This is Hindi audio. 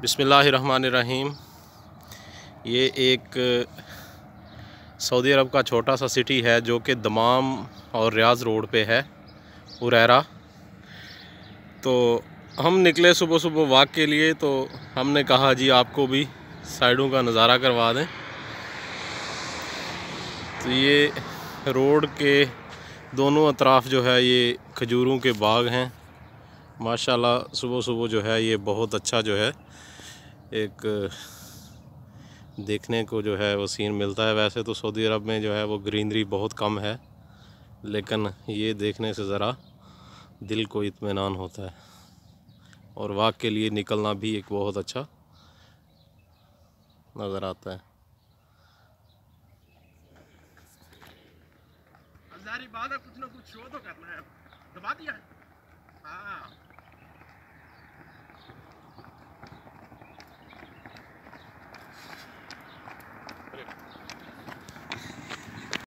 बिसमीम ये एक सऊदी अरब का छोटा सा सिटी है जो कि दमाम और रियाज रोड पे है उरैरा तो हम निकले सुबह सुबह वाक के लिए तो हमने कहा जी आपको भी साइडों का नज़ारा करवा दें तो ये रोड के दोनों अतराफ़ जो है ये खजूरों के बाग हैं माशाल्लाह सुबह सुबह जो है ये बहुत अच्छा जो है एक देखने को जो है वो सीन मिलता है वैसे तो सऊदी अरब में जो है वो ग्रीनरी बहुत कम है लेकिन ये देखने से ज़रा दिल को इतमान होता है और वाक के लिए निकलना भी एक बहुत अच्छा नज़र आता है कुछ ना कुछ शो तो करना है दबा दिया है